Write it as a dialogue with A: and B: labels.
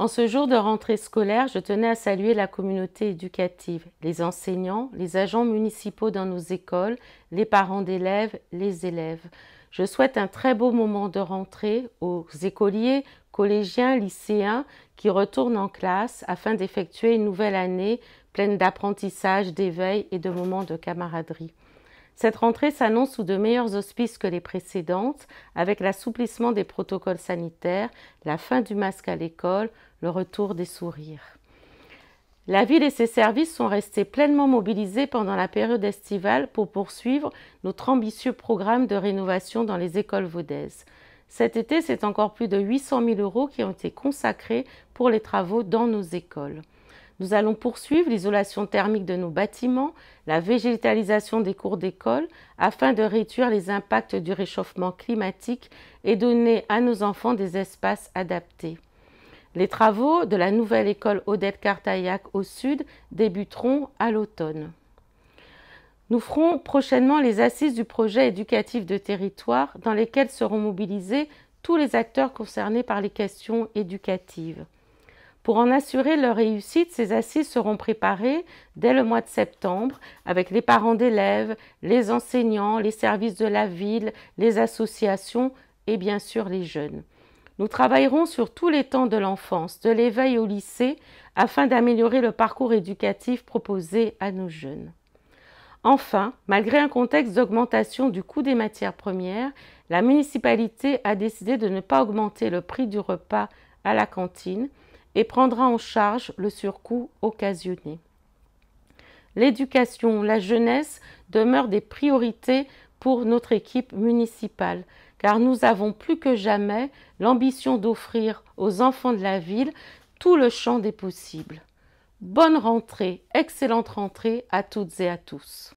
A: En ce jour de rentrée scolaire, je tenais à saluer la communauté éducative, les enseignants, les agents municipaux dans nos écoles, les parents d'élèves, les élèves. Je souhaite un très beau moment de rentrée aux écoliers, collégiens, lycéens qui retournent en classe afin d'effectuer une nouvelle année pleine d'apprentissage, d'éveil et de moments de camaraderie. Cette rentrée s'annonce sous de meilleurs auspices que les précédentes, avec l'assouplissement des protocoles sanitaires, la fin du masque à l'école, le retour des sourires. La ville et ses services sont restés pleinement mobilisés pendant la période estivale pour poursuivre notre ambitieux programme de rénovation dans les écoles vaudaises. Cet été, c'est encore plus de 800 000 euros qui ont été consacrés pour les travaux dans nos écoles. Nous allons poursuivre l'isolation thermique de nos bâtiments, la végétalisation des cours d'école, afin de réduire les impacts du réchauffement climatique et donner à nos enfants des espaces adaptés. Les travaux de la nouvelle école Odette Cartaillac au sud débuteront à l'automne. Nous ferons prochainement les assises du projet éducatif de territoire dans lesquelles seront mobilisés tous les acteurs concernés par les questions éducatives. Pour en assurer leur réussite, ces assises seront préparées dès le mois de septembre avec les parents d'élèves, les enseignants, les services de la ville, les associations et bien sûr les jeunes. Nous travaillerons sur tous les temps de l'enfance, de l'éveil au lycée, afin d'améliorer le parcours éducatif proposé à nos jeunes. Enfin, malgré un contexte d'augmentation du coût des matières premières, la municipalité a décidé de ne pas augmenter le prix du repas à la cantine et prendra en charge le surcoût occasionné. L'éducation, la jeunesse demeurent des priorités pour notre équipe municipale, car nous avons plus que jamais l'ambition d'offrir aux enfants de la ville tout le champ des possibles. Bonne rentrée, excellente rentrée à toutes et à tous.